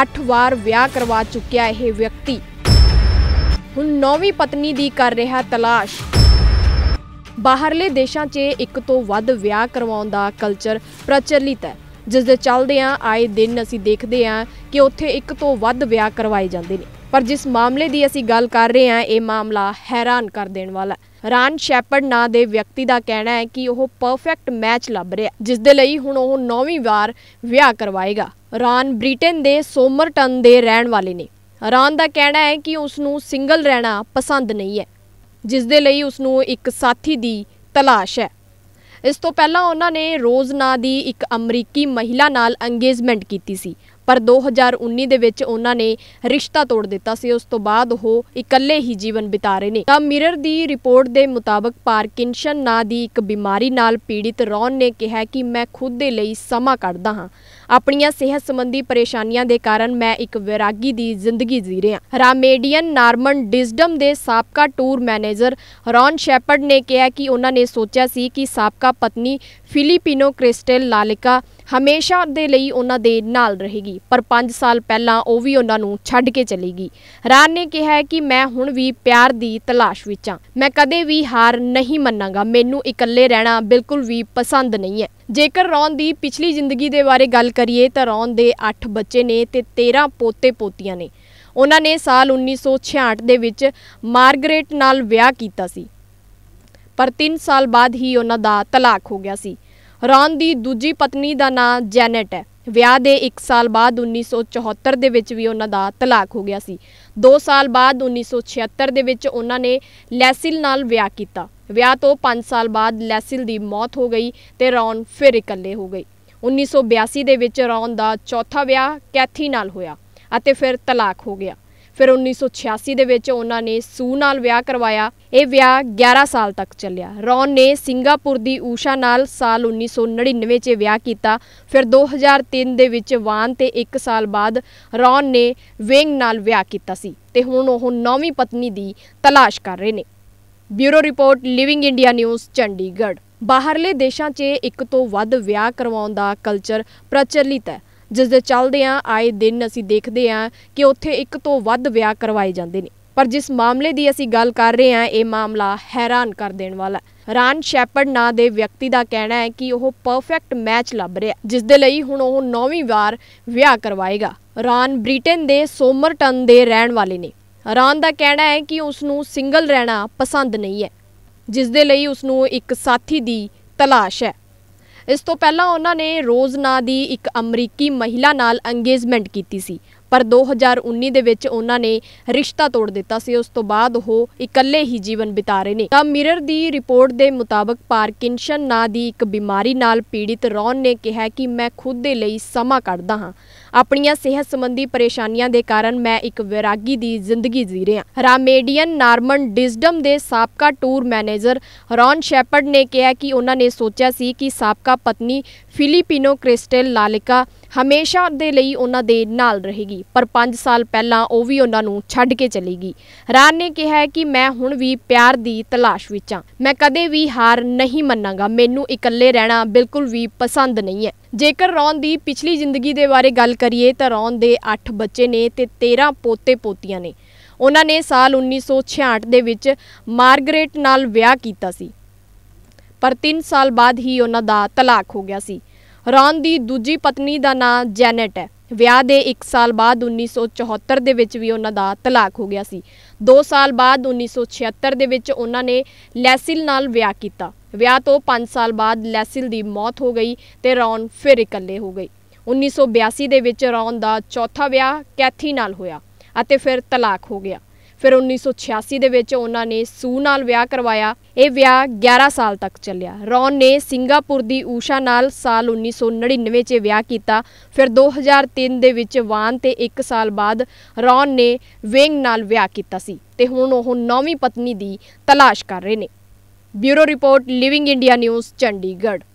8 ਵਾਰ ਵਿਆਹ ਕਰਵਾ ਚੁੱਕਿਆ ਇਹ ਵਿਅਕਤੀ ਹੁਣ ਨੌਵੀਂ ਪਤਨੀ ਦੀ ਕਰ ਰਿਹਾ ਤਲਾਸ਼ ਬਾਹਰਲੇ ਦੇਸ਼ਾਂ 'ਚ ਇੱਕ ਤੋਂ ਵੱਧ ਵਿਆਹ ਕਰਵਾਉਣ ਦਾ ਕਲਚਰ ਪ੍ਰਚਲਿਤ ਹੈ ਜਿਸ ਦੇ ਚੱਲਦਿਆਂ ਆਏ ਦਿਨ ਅਸੀਂ ਦੇਖਦੇ ਹਾਂ ਕਿ ਉੱਥੇ ਇੱਕ ਤੋਂ ਵੱਧ ਵਿਆਹ ਕਰਵਾਏ ਜਾਂਦੇ ਨੇ ਪਰ ਜਿਸ ਮਾਮਲੇ ਦੀ ਅਸੀਂ ਗੱਲ ਕਰ ਰਹੇ ਹਾਂ ਇਹ ਮਾਮਲਾ ਹੈਰਾਨ ਕਰ ਦੇਣ ਵਾਲਾ ਰਾਨ ਸ਼ੈਪਰਡ ਨਾਂ ਦੇ ਵਿਅਕਤੀ ਦਾ ਕਹਿਣਾ ਹੈ ਕਿ ਉਹ ਪਰਫੈਕਟ ਮੈਚ ਲੱਭ ਰਿਹਾ ਜਿਸ ਦੇ ਲਈ ਹੁਣ ਉਹ ਨੌਵੀਂ ਵਾਰ ਵਿਆਹ ਕਰਵਾਏਗਾ ਰਾਨ ਬ੍ਰਿਟੇਨ ਦੇ ਸੋਮਰਟਨ ਦੇ ਰਹਿਣ ਵਾਲੇ ਨੇ ਰਾਨ ਦਾ ਕਹਿਣਾ ਹੈ ਕਿ ਉਸ ਨੂੰ ਸਿੰਗਲ ਰਹਿਣਾ ਪਸੰਦ ਨਹੀਂ ਹੈ ਜਿਸ ਦੇ ਲਈ ਉਸ ਨੂੰ ਇੱਕ ਸਾਥੀ ਦੀ ਤਲਾਸ਼ ਹੈ ਇਸ ਤੋਂ ਪਹਿਲਾਂ ਉਹਨਾਂ ਨੇ ਰੋਜ਼ ਨਾਂ ਦੀ ਇੱਕ ਅਮਰੀਕੀ ਮਹਿਲਾ ਨਾਲ ਅੰਗੇਜਮੈਂਟ ਕੀਤੀ ਸੀ ਪਰ 2019 ਦੇ ਵਿੱਚ ਉਹਨਾਂ ਨੇ ਰਿਸ਼ਤਾ ਤੋੜ ਦਿੱਤਾ ਸੀ ਉਸ ਤੋਂ ਬਾਅਦ ਉਹ ਇਕੱਲੇ ਹੀ ਜੀਵਨ ਬਿਤਾ ਰਹੇ ਨੇ ਤਾਂ ਮਿਰਰ ਦੀ ਰਿਪੋਰਟ ਦੇ ਮੁਤਾਬਕ ਪਾਰਕਿੰਸਨ ਨਾਂ ਦੀ ਇੱਕ ਬਿਮਾਰੀ ਨਾਲ ਪੀੜਿਤ ਰੌਨ ਨੇ ਕਿਹਾ ਕਿ ਮੈਂ ਖੁਦ ਦੇ ਲਈ ਸਮਾਂ ਕੱਢਦਾ ਹਾਂ ਆਪਣੀਆਂ ਸਿਹਤ ਸੰਬੰਧੀ ਪਰੇਸ਼ਾਨੀਆਂ ਦੇ ਕਾਰਨ ਮੈਂ ਇੱਕ ਵਿਰਾਗੀ ਦੀ ਜ਼ਿੰਦਗੀ ਜੀ ਰਿਹਾ ਰਾਮੇਡੀਅਨ ਨਾਰਮਨ ਡਿਸਡਮ ਦੇ ਸਾਬਕਾ ਟੂਰ ਮੈਨੇਜਰ ਰੌਨ ਸ਼ੈਪਰਡ ਨੇ ਕਿਹਾ ਕਿ ਉਹਨਾਂ ਨੇ ਸੋਚਿਆ ਸੀ ਕਿ ਸਾਬਕਾ ਪਤਨੀ ਫਿਲੀਪੀਨੋ ਕ੍ਰਿਸਟਲ ਲਾਲਿਕਾ ਹਮੇਸ਼ਾ ਦੇ ਲਈ ਉਹਨਾਂ ਦੇ ਨਾਲ ਰਹੇਗੀ ਪਰ 5 ਸਾਲ ਪਹਿਲਾਂ ਉਹ ਵੀ ਉਹਨਾਂ ਨੂੰ ਛੱਡ ਕੇ ਚਲੀ ਗਈ ਰਾਨ ਨੇ ਕਿਹਾ ਕਿ ਮੈਂ ਹੁਣ ਵੀ ਪਿਆਰ ਦੀ ਤਲਾਸ਼ ਵਿੱਚ ਹਾਂ ਮੈਂ ਕਦੇ ਵੀ ਹਾਰ ਨਹੀਂ ਮੰਨਾਂਗਾ ਮੈਨੂੰ ਇਕੱਲੇ ਰਹਿਣਾ ਬਿਲਕੁਲ ਵੀ ਪਸੰਦ ਨਹੀਂ ਹੈ ਜੇਕਰ ਰੌਨ ਦੀ ਪਿਛਲੀ ਜ਼ਿੰਦਗੀ ਦੇ ਬਾਰੇ ਗੱਲ ਕਰੀਏ ਤਾਂ ਰੌਨ ਦੇ 8 ਬੱਚੇ ਨੇ ਤੇ 13 ਪੋਤੇ-ਪੋਤੀਆਂ ਨੇ ਉਹਨਾਂ ਨੇ ਸਾਲ 1966 ਦੇ ਵਿੱਚ ਮਾਰਗਰੇਟ ਨਾਲ ਵਿਆਹ ਕੀਤਾ ਸੀ ਪਰ 3 ਸਾਲ ਬਾਅਦ ਹੀ ਉਹਨਾਂ ਦਾ ਤਲਾਕ ਹੋ ਗਿਆ ਸੀ ਰੌਨ ਦੀ ਦੂਜੀ ਪਤਨੀ ਦਾ ਨਾਂ ਜੈਨਟ ਹੈ ਵਿਆਹ ਦੇ 1 ਸਾਲ ਬਾਅਦ 1974 ਦੇ ਵਿੱਚ ਵੀ ਉਹਨਾਂ ਦਾ ਤਲਾਕ ਹੋ ਗਿਆ ਸੀ 2 ਸਾਲ ਬਾਅਦ 1976 ਦੇ ਵਿੱਚ ਉਹਨਾਂ ਨੇ ਲੈਸਿਲ ਨਾਲ ਵਿਆਹ ਕੀਤਾ ਵਿਆਹ ਤੋਂ 5 ਸਾਲ ਬਾਅਦ ਲੈਸਿਲ ਦੀ ਮੌਤ ਹੋ ਗਈ ਤੇ ਰੌਨ ਫਿਰ ਇਕੱਲੇ ਹੋ ਗਏ 1982 ਦੇ ਵਿੱਚ ਰੌਨ ਦਾ ਚੌਥਾ ਵਿਆਹ ਕੈਥੀ ਨਾਲ ਹੋਇਆ ਅਤੇ ਫਿਰ ਤਲਾਕ ਹੋ ਗਿਆ ਫਿਰ 1986 ਦੇ ਵਿੱਚ ਉਹਨਾਂ ਨੇ ਸੂ ਨਾਲ ਵਿਆਹ ਕਰਵਾਇਆ ਇਹ ਵਿਆਹ 11 ਸਾਲ ਤੱਕ ਚੱਲਿਆ ਰੌਨ ਨੇ ਸਿੰਗਾਪੁਰ ਦੀ ਊਸ਼ਾ ਨਾਲ ਸਾਲ 1999 'ਚ ਵਿਆਹ ਕੀਤਾ ਫਿਰ 2003 ਦੇ ਵਿੱਚ ਵਾਨ ਤੇ 1 ਸਾਲ ਬਾਅਦ ਰੌਨ ਨੇ ਵੇਂਗ ਨਾਲ ਵਿਆਹ ਕੀਤਾ ਸੀ ਤੇ ਹੁਣ ਉਹ ਨੌਵੀਂ ਪਤਨੀ ਦੀ ਤਲਾਸ਼ ਕਰ ਰਹੇ ਨੇ bureau report Living India News Chandigarh ਬਾਹਰਲੇ ਦੇਸ਼ਾਂ 'ਚ ਇੱਕ ਤੋਂ ਵੱਧ ਵਿਆਹ ਕਰਵਾਉਣ ਦਾ ਕਲਚਰ ਪ੍ਰਚਲਿਤ ਹੈ ਜਿਸ ਦੇ ਚੱਲਦਿਆਂ ਆਏ ਦਿਨ ਅਸੀਂ ਦੇਖਦੇ ਹਾਂ ਕਿ ਉੱਥੇ ਇੱਕ ਤੋਂ ਵੱਧ ਵਿਆਹ ਕਰਵਾਏ ਜਾਂਦੇ ਨੇ ਪਰ ਜਿਸ ਮਾਮਲੇ ਦੀ ਅਸੀਂ ਗੱਲ ਕਰ ਰਹੇ ਹਾਂ ਇਹ ਮਾਮਲਾ ਹੈਰਾਨ ਕਰ ਦੇਣ ਵਾਲਾ ਹੈ ਰਾਨ ਸ਼ੈਪਰਡ ਨਾਂ ਦੇ ਵਿਅਕਤੀ ਦਾ ਕਹਿਣਾ ਹੈ ਕਿ ਉਹ ਪਰਫੈਕਟ ਮੈਚ ਲੱਭ ਰਿਹਾ ਜਿਸ ਦੇ ਲਈ ਹੁਣ ਉਹ ਨੌਵੀਂ ਵਾਰ ਵਿਆਹ ਕਰਵਾਏਗਾ ਰਾਨ ਬ੍ਰਿਟਨ ਦੇ ਸੋਮਰਟਨ ਦੇ ਰਹਿਣ ਵਾਲੇ ਨੇ ਰਾਨ ਦਾ ਕਹਿਣਾ ਹੈ ਕਿ ਉਸ ਨੂੰ ਸਿੰਗਲ ਰਹਿਣਾ ਪਸੰਦ ਨਹੀਂ ਹੈ ਜਿਸ ਦੇ ਲਈ ਉਸ ਨੂੰ ਇੱਕ ਸਾਥੀ ਦੀ ਤਲਾਸ਼ ਹੈ ਇਸ ਤੋਂ ਪਹਿਲਾਂ ਉਹਨਾਂ ਨੇ ਰੋਜ਼ ਨਾਂ ਦੀ ਇੱਕ ਅਮਰੀਕੀ ਮਹਿਲਾ ਨਾਲ ਅੰਗੇਜਮੈਂਟ ਕੀਤੀ ਸੀ ਪਰ 2019 ਦੇ ਵਿੱਚ ਉਹਨਾਂ ਨੇ ਰਿਸ਼ਤਾ ਤੋੜ ਦਿੱਤਾ ਸੀ ਉਸ ਤੋਂ ਬਾਅਦ ਉਹ ਇਕੱਲੇ ਹੀ ਜੀਵਨ ਬਿਤਾ ਰਹੇ ਨੇ ਤਾਂ ਮਿਰਰ ਦੀ ਰਿਪੋਰਟ ਦੇ ਮੁਤਾਬਕ ਪਾਰਕਿੰਸਨ ਨਾਂ ਦੀ ਇੱਕ ਬਿਮਾਰੀ ਨਾਲ ਪੀੜਿਤ ਰੌਨ ਨੇ ਕਿਹਾ ਕਿ ਮੈਂ ਖੁਦ ਦੇ ਲਈ ਸਮਾਂ ਕੱਢਦਾ ਹਾਂ ਆਪਣੀਆਂ ਸਿਹਤ ਸੰਬੰਧੀ ਪਰੇਸ਼ਾਨੀਆਂ ਦੇ ਕਾਰਨ ਮੈਂ ਇੱਕ ਵਿਰਾਗੀ ਦੀ ਜ਼ਿੰਦਗੀ ਜੀ ਰਿਹਾ ਰਾਮੇਡੀਅਨ ਨਾਰਮਨ ਡਿਸਡਮ ਦੇ ਸਾਬਕਾ ਟੂਰ ਮੈਨੇਜਰ ਰੌਨ ਸ਼ੈਪਰਡ ਨੇ ਕਿਹਾ ਕਿ ਉਹਨਾਂ ਨੇ ਸੋਚਿਆ ਸੀ ਕਿ ਸਾਬਕਾ ਪਤਨੀ ਫਿਲੀਪੀਨੋ ਕ੍ਰਿਸਟਲ ਲਾਲਿਕਾ ਹਮੇਸ਼ਾ ਦੇ ਲਈ ਉਹਨਾਂ ਦੇ ਨਾਲ ਰਹੇਗੀ ਪਰ 5 ਸਾਲ ਪਹਿਲਾਂ ਉਹ ਵੀ ਉਹਨਾਂ ਨੂੰ ਛੱਡ ਕੇ ਚਲੀ ਗਈ ਰਾਨ ਨੇ ਕਿਹਾ ਕਿ ਮੈਂ ਹੁਣ ਵੀ ਪਿਆਰ ਦੀ ਤਲਾਸ਼ ਵਿੱਚ ਹਾਂ ਮੈਂ ਕਦੇ ਵੀ ਹਾਰ ਨਹੀਂ ਮੰਨਾਂਗਾ ਮੈਨੂੰ ਇਕੱਲੇ ਰਹਿਣਾ ਬਿਲਕੁਲ ਵੀ ਪਸੰਦ ਨਹੀਂ ਹੈ ਜੇਕਰ ਰੌਨ ਦੀ ਪਿਛਲੀ ਜ਼ਿੰਦਗੀ ਦੇ ਬਾਰੇ ਗੱਲ ਕਰੀਏ ਤਾਂ ਰੌਨ ਦੇ 8 ਬੱਚੇ ਨੇ ਤੇ 13 ਪੋਤੇ-ਪੋਤੀਆਂ ਨੇ ਉਹਨਾਂ ਨੇ ਸਾਲ 1966 ਦੇ ਵਿੱਚ ਮਾਰਗਰੇਟ ਨਾਲ ਵਿਆਹ ਕੀਤਾ ਸੀ ਪਰ 3 ਸਾਲ ਬਾਅਦ ਹੀ ਉਹਨਾਂ ਦਾ ਤਲਾਕ ਹੋ ਗਿਆ ਸੀ ਰੌਨ ਦੀ ਦੂਜੀ ਪਤਨੀ ਦਾ ਨਾਂ ਜੈਨਟ ਹੈ ਵਿਆਹ ਦੇ 1 ਸਾਲ ਬਾਅਦ 1974 ਦੇ ਵਿੱਚ ਵੀ ਉਹਨਾਂ ਦਾ ਤਲਾਕ ਹੋ ਗਿਆ ਸੀ 2 ਸਾਲ ਬਾਅਦ 1976 ਦੇ ਵਿੱਚ ਉਹਨਾਂ ਨੇ ਲੈਸਿਲ ਨਾਲ ਵਿਆਹ ਕੀਤਾ ਵਿਆਹ ਤੋਂ 5 ਸਾਲ ਬਾਅਦ ਲੈਸਿਲ ਦੀ ਮੌਤ ਹੋ ਗਈ ਤੇ ਰੌਨ ਫਿਰ ਇਕੱਲੇ ਹੋ ਗਏ 1982 ਦੇ ਵਿੱਚ ਰੌਨ ਦਾ ਚੌਥਾ ਵਿਆਹ ਕੈਥੀ ਨਾਲ ਹੋਇਆ ਅਤੇ ਫਿਰ ਤਲਾਕ ਹੋ ਗਿਆ ਫਿਰ 1986 ਦੇ ਵਿੱਚ ਉਹਨਾਂ ਨੇ ਸੂ ਨਾਲ ਵਿਆਹ ਕਰਵਾਇਆ ਇਹ ਵਿਆਹ 11 ਸਾਲ ਤੱਕ ਚੱਲਿਆ ਰੌਨ ਨੇ ਸਿੰਗਾਪੁਰ ਦੀ ਊਸ਼ਾ ਨਾਲ ਸਾਲ 1999 'ਚ ਵਿਆਹ ਕੀਤਾ ਫਿਰ 2003 ਦੇ ਵਿੱਚ ਵਾਨ ਤੇ 1 ਸਾਲ ਬਾਅਦ ਰੌਨ ਨੇ ਵੇਂਗ ਨਾਲ ਵਿਆਹ ਕੀਤਾ ਸੀ ਤੇ ਹੁਣ ਉਹ ਨੌਵੀਂ ਪਤਨੀ ਦੀ ਤਲਾਸ਼ ਕਰ ਰਹੇ ਨੇ bureau report Living India News Chandigarh